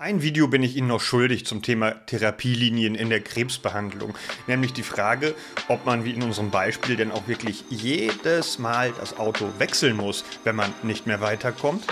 Ein Video bin ich Ihnen noch schuldig zum Thema Therapielinien in der Krebsbehandlung, nämlich die Frage, ob man wie in unserem Beispiel denn auch wirklich jedes Mal das Auto wechseln muss, wenn man nicht mehr weiterkommt.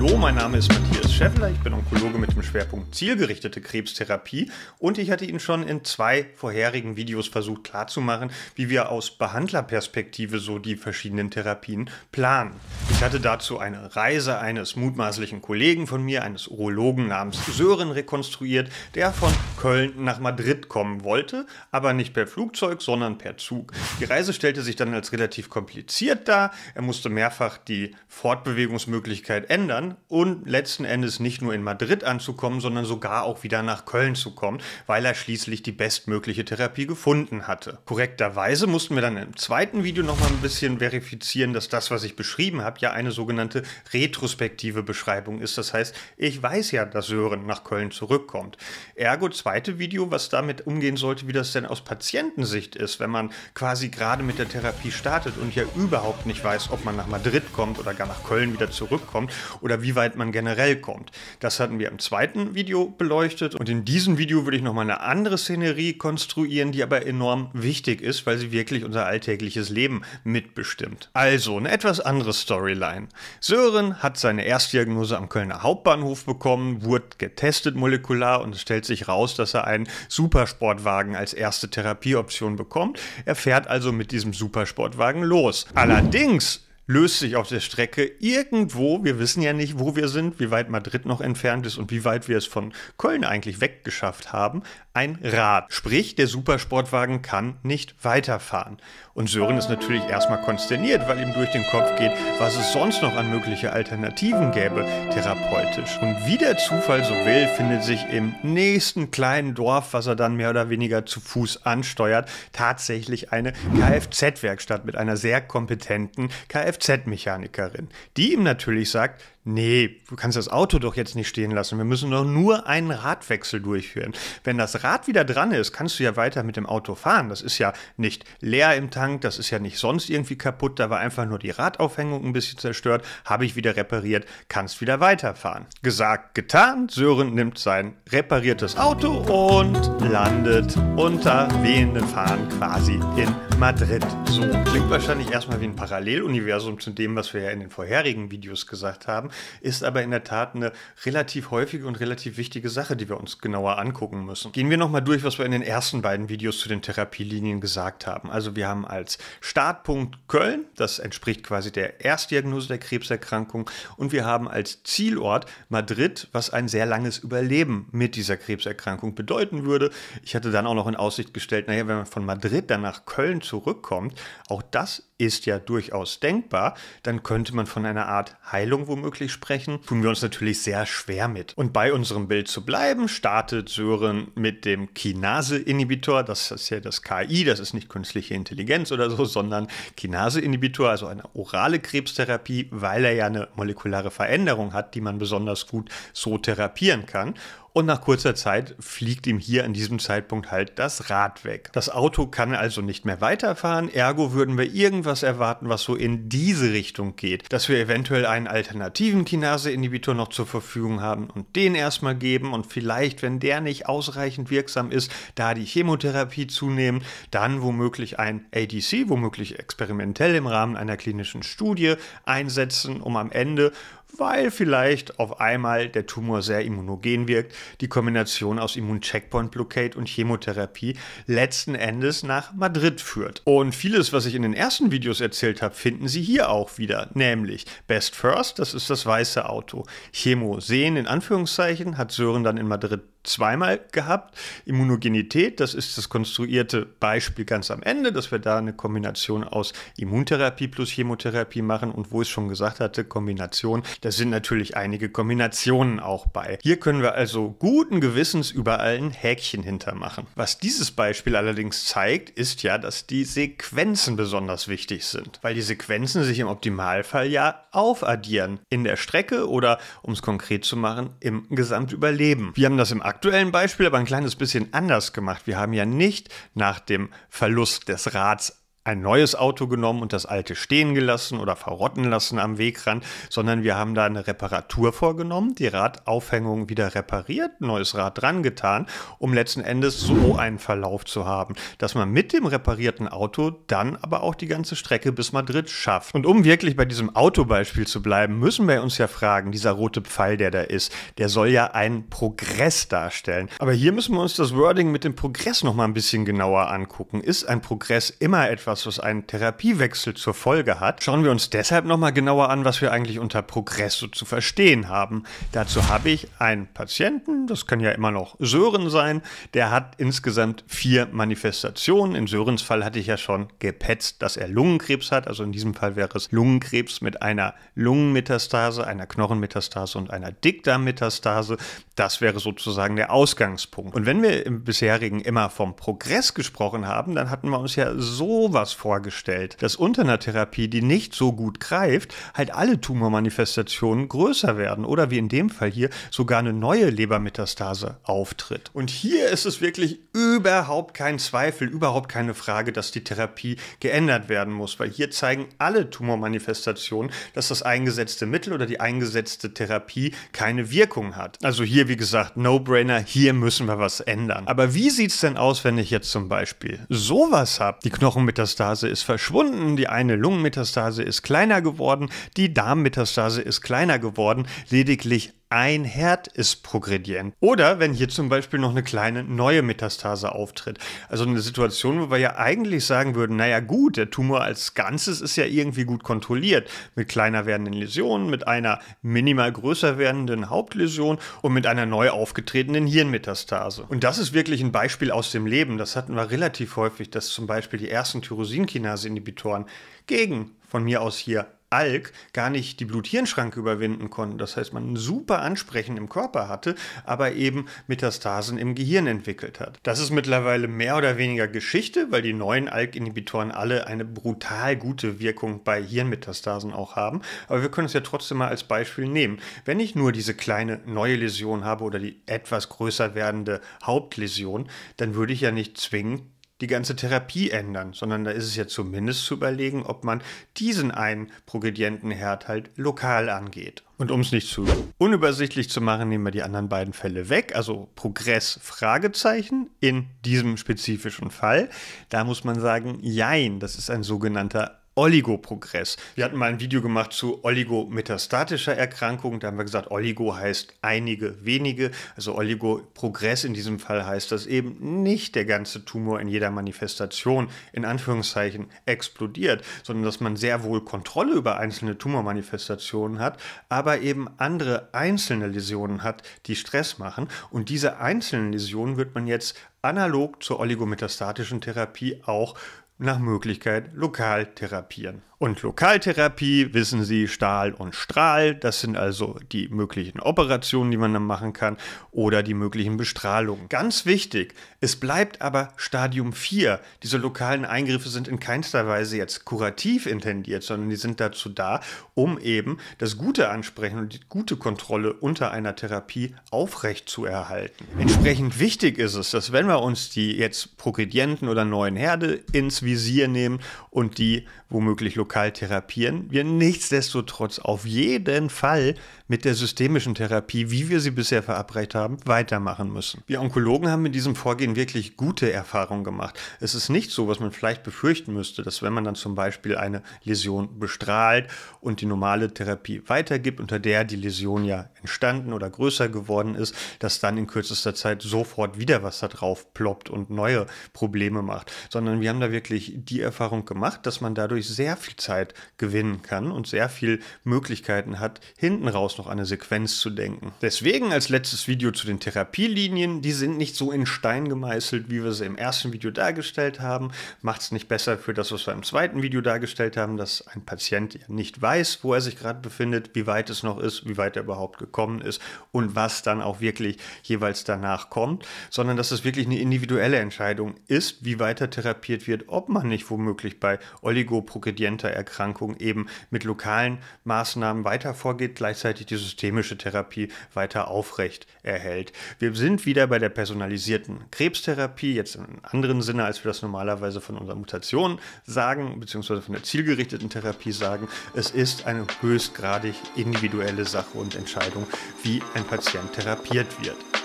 Hallo, mein Name ist Matthias Scheffler, ich bin Onkologe mit dem Schwerpunkt zielgerichtete Krebstherapie und ich hatte Ihnen schon in zwei vorherigen Videos versucht klarzumachen, wie wir aus Behandlerperspektive so die verschiedenen Therapien planen. Ich hatte dazu eine Reise eines mutmaßlichen Kollegen von mir, eines Urologen namens Sören rekonstruiert, der von Köln nach Madrid kommen wollte, aber nicht per Flugzeug, sondern per Zug. Die Reise stellte sich dann als relativ kompliziert dar, er musste mehrfach die Fortbewegungsmöglichkeit ändern, und letzten Endes nicht nur in Madrid anzukommen, sondern sogar auch wieder nach Köln zu kommen, weil er schließlich die bestmögliche Therapie gefunden hatte. Korrekterweise mussten wir dann im zweiten Video nochmal ein bisschen verifizieren, dass das, was ich beschrieben habe, ja eine sogenannte retrospektive Beschreibung ist. Das heißt, ich weiß ja, dass Sören nach Köln zurückkommt. Ergo, zweite Video, was damit umgehen sollte, wie das denn aus Patientensicht ist, wenn man quasi gerade mit der Therapie startet und ja überhaupt nicht weiß, ob man nach Madrid kommt oder gar nach Köln wieder zurückkommt oder oder wie weit man generell kommt. Das hatten wir im zweiten Video beleuchtet und in diesem Video würde ich nochmal eine andere Szenerie konstruieren, die aber enorm wichtig ist, weil sie wirklich unser alltägliches Leben mitbestimmt. Also eine etwas andere Storyline. Sören hat seine Erstdiagnose am Kölner Hauptbahnhof bekommen, wurde getestet molekular und es stellt sich raus, dass er einen Supersportwagen als erste Therapieoption bekommt. Er fährt also mit diesem Supersportwagen los. Allerdings löst sich auf der Strecke irgendwo, wir wissen ja nicht, wo wir sind, wie weit Madrid noch entfernt ist und wie weit wir es von Köln eigentlich weggeschafft haben, ein Rad. Sprich, der Supersportwagen kann nicht weiterfahren. Und Sören ist natürlich erstmal konsterniert, weil ihm durch den Kopf geht, was es sonst noch an mögliche Alternativen gäbe, therapeutisch. Und wie der Zufall so will, findet sich im nächsten kleinen Dorf, was er dann mehr oder weniger zu Fuß ansteuert, tatsächlich eine Kfz-Werkstatt mit einer sehr kompetenten Kfz Kfz-Mechanikerin, die ihm natürlich sagt, Nee, du kannst das Auto doch jetzt nicht stehen lassen. Wir müssen doch nur einen Radwechsel durchführen. Wenn das Rad wieder dran ist, kannst du ja weiter mit dem Auto fahren. Das ist ja nicht leer im Tank, das ist ja nicht sonst irgendwie kaputt. Da war einfach nur die Radaufhängung ein bisschen zerstört, habe ich wieder repariert, kannst wieder weiterfahren. Gesagt, getan. Sören nimmt sein repariertes Auto und landet unter wehenden Fahnen quasi in Madrid. So, klingt wahrscheinlich erstmal wie ein Paralleluniversum zu dem, was wir ja in den vorherigen Videos gesagt haben ist aber in der Tat eine relativ häufige und relativ wichtige Sache, die wir uns genauer angucken müssen. Gehen wir nochmal durch, was wir in den ersten beiden Videos zu den Therapielinien gesagt haben. Also wir haben als Startpunkt Köln, das entspricht quasi der Erstdiagnose der Krebserkrankung, und wir haben als Zielort Madrid, was ein sehr langes Überleben mit dieser Krebserkrankung bedeuten würde. Ich hatte dann auch noch in Aussicht gestellt, naja, wenn man von Madrid dann nach Köln zurückkommt, auch das ist ja durchaus denkbar, dann könnte man von einer Art Heilung womöglich sprechen. Tun wir uns natürlich sehr schwer mit. Und bei unserem Bild zu bleiben, startet Sören mit dem Kinase-Inhibitor. Das ist ja das KI, das ist nicht künstliche Intelligenz oder so, sondern Kinase-Inhibitor, also eine orale Krebstherapie, weil er ja eine molekulare Veränderung hat, die man besonders gut so therapieren kann. Und nach kurzer Zeit fliegt ihm hier an diesem Zeitpunkt halt das Rad weg. Das Auto kann also nicht mehr weiterfahren, ergo würden wir irgendwas erwarten, was so in diese Richtung geht. Dass wir eventuell einen alternativen Kinase-Inhibitor noch zur Verfügung haben und den erstmal geben und vielleicht, wenn der nicht ausreichend wirksam ist, da die Chemotherapie zunehmen, dann womöglich ein ADC, womöglich experimentell im Rahmen einer klinischen Studie einsetzen, um am Ende weil vielleicht auf einmal der Tumor sehr immunogen wirkt, die Kombination aus Immuncheckpoint-Blockade und Chemotherapie letzten Endes nach Madrid führt. Und vieles, was ich in den ersten Videos erzählt habe, finden Sie hier auch wieder, nämlich Best First, das ist das weiße Auto. Chemo sehen in Anführungszeichen hat Sören dann in Madrid zweimal gehabt. Immunogenität, das ist das konstruierte Beispiel ganz am Ende, dass wir da eine Kombination aus Immuntherapie plus Chemotherapie machen und wo ich es schon gesagt hatte, Kombination, da sind natürlich einige Kombinationen auch bei. Hier können wir also guten Gewissens überall ein Häkchen hintermachen. Was dieses Beispiel allerdings zeigt, ist ja, dass die Sequenzen besonders wichtig sind, weil die Sequenzen sich im Optimalfall ja aufaddieren in der Strecke oder um es konkret zu machen, im Gesamtüberleben. Wir haben das im aktuellen Beispiel aber ein kleines bisschen anders gemacht. Wir haben ja nicht nach dem Verlust des Rats ein neues Auto genommen und das alte stehen gelassen oder verrotten lassen am Wegrand, sondern wir haben da eine Reparatur vorgenommen, die Radaufhängung wieder repariert, neues Rad dran getan, um letzten Endes so einen Verlauf zu haben, dass man mit dem reparierten Auto dann aber auch die ganze Strecke bis Madrid schafft. Und um wirklich bei diesem Autobeispiel zu bleiben, müssen wir uns ja fragen, dieser rote Pfeil, der da ist, der soll ja einen Progress darstellen. Aber hier müssen wir uns das Wording mit dem Progress noch mal ein bisschen genauer angucken. Ist ein Progress immer etwas was einen Therapiewechsel zur Folge hat, schauen wir uns deshalb nochmal genauer an, was wir eigentlich unter Progresso zu verstehen haben. Dazu habe ich einen Patienten, das kann ja immer noch Sören sein, der hat insgesamt vier Manifestationen. In Sörens Fall hatte ich ja schon gepetzt, dass er Lungenkrebs hat. Also in diesem Fall wäre es Lungenkrebs mit einer Lungenmetastase, einer Knochenmetastase und einer Dickdarmmetastase. Das wäre sozusagen der Ausgangspunkt. Und wenn wir im bisherigen immer vom Progress gesprochen haben, dann hatten wir uns ja so weit sowas vorgestellt, dass unter einer Therapie, die nicht so gut greift, halt alle Tumormanifestationen größer werden oder wie in dem Fall hier sogar eine neue Lebermetastase auftritt. Und hier ist es wirklich überhaupt kein Zweifel, überhaupt keine Frage, dass die Therapie geändert werden muss, weil hier zeigen alle Tumormanifestationen, dass das eingesetzte Mittel oder die eingesetzte Therapie keine Wirkung hat. Also hier, wie gesagt, No-Brainer, hier müssen wir was ändern. Aber wie sieht es denn aus, wenn ich jetzt zum Beispiel sowas habe, die Knochenmetastase? Lungenmetastase ist verschwunden, die eine Lungenmetastase ist kleiner geworden, die Darmmetastase ist kleiner geworden, lediglich ein Herd ist progredient. Oder wenn hier zum Beispiel noch eine kleine neue Metastase auftritt. Also eine Situation, wo wir ja eigentlich sagen würden, naja gut, der Tumor als Ganzes ist ja irgendwie gut kontrolliert. Mit kleiner werdenden Läsionen, mit einer minimal größer werdenden Hauptläsion und mit einer neu aufgetretenen Hirnmetastase. Und das ist wirklich ein Beispiel aus dem Leben. Das hatten wir relativ häufig, dass zum Beispiel die ersten Tyrosinkinase-Inhibitoren gegen von mir aus hier Alk gar nicht die Blut-Hirn-Schranke überwinden konnten. Das heißt, man ein super Ansprechen im Körper hatte, aber eben Metastasen im Gehirn entwickelt hat. Das ist mittlerweile mehr oder weniger Geschichte, weil die neuen Alk-Inhibitoren alle eine brutal gute Wirkung bei Hirnmetastasen auch haben. Aber wir können es ja trotzdem mal als Beispiel nehmen. Wenn ich nur diese kleine neue Läsion habe oder die etwas größer werdende Hauptläsion, dann würde ich ja nicht zwingend die ganze Therapie ändern, sondern da ist es ja zumindest zu überlegen, ob man diesen einen progredienten Herd halt lokal angeht. Und um es nicht zu unübersichtlich zu machen, nehmen wir die anderen beiden Fälle weg. Also Progress Fragezeichen in diesem spezifischen Fall. Da muss man sagen, jein, das ist ein sogenannter Oligoprogress. Wir hatten mal ein Video gemacht zu oligometastatischer Erkrankung. Da haben wir gesagt, Oligo heißt einige wenige. Also Oligoprogress in diesem Fall heißt, dass eben nicht der ganze Tumor in jeder Manifestation in Anführungszeichen explodiert, sondern dass man sehr wohl Kontrolle über einzelne Tumormanifestationen hat, aber eben andere einzelne Läsionen hat, die Stress machen. Und diese einzelnen Läsionen wird man jetzt analog zur oligometastatischen Therapie auch nach Möglichkeit lokal therapieren. Und Lokaltherapie, wissen Sie, Stahl und Strahl, das sind also die möglichen Operationen, die man dann machen kann oder die möglichen Bestrahlungen. Ganz wichtig, es bleibt aber Stadium 4. Diese lokalen Eingriffe sind in keinster Weise jetzt kurativ intendiert, sondern die sind dazu da, um eben das gute Ansprechen und die gute Kontrolle unter einer Therapie aufrechtzuerhalten. Entsprechend wichtig ist es, dass wenn wir uns die jetzt progredienten oder neuen Herde ins Visier nehmen und die womöglich lokal therapieren. Wir nichtsdestotrotz auf jeden Fall mit der systemischen Therapie, wie wir sie bisher verabreicht haben, weitermachen müssen. Wir Onkologen haben mit diesem Vorgehen wirklich gute Erfahrungen gemacht. Es ist nicht so, was man vielleicht befürchten müsste, dass wenn man dann zum Beispiel eine Läsion bestrahlt und die normale Therapie weitergibt, unter der die Läsion ja entstanden oder größer geworden ist, dass dann in kürzester Zeit sofort wieder was da drauf ploppt und neue Probleme macht, sondern wir haben da wirklich tatsächlich die Erfahrung gemacht, dass man dadurch sehr viel Zeit gewinnen kann und sehr viel Möglichkeiten hat, hinten raus noch eine Sequenz zu denken. Deswegen als letztes Video zu den Therapielinien, die sind nicht so in Stein gemeißelt, wie wir sie im ersten Video dargestellt haben. Macht es nicht besser für das, was wir im zweiten Video dargestellt haben, dass ein Patient nicht weiß, wo er sich gerade befindet, wie weit es noch ist, wie weit er überhaupt gekommen ist und was dann auch wirklich jeweils danach kommt, sondern dass es wirklich eine individuelle Entscheidung ist, wie weiter therapiert wird, ob man nicht womöglich bei oligoprogredienter Erkrankung eben mit lokalen Maßnahmen weiter vorgeht, gleichzeitig die systemische Therapie weiter aufrecht erhält. Wir sind wieder bei der personalisierten Krebstherapie, jetzt in einem anderen Sinne, als wir das normalerweise von unserer Mutation sagen, beziehungsweise von der zielgerichteten Therapie sagen. Es ist eine höchstgradig individuelle Sache und Entscheidung, wie ein Patient therapiert wird.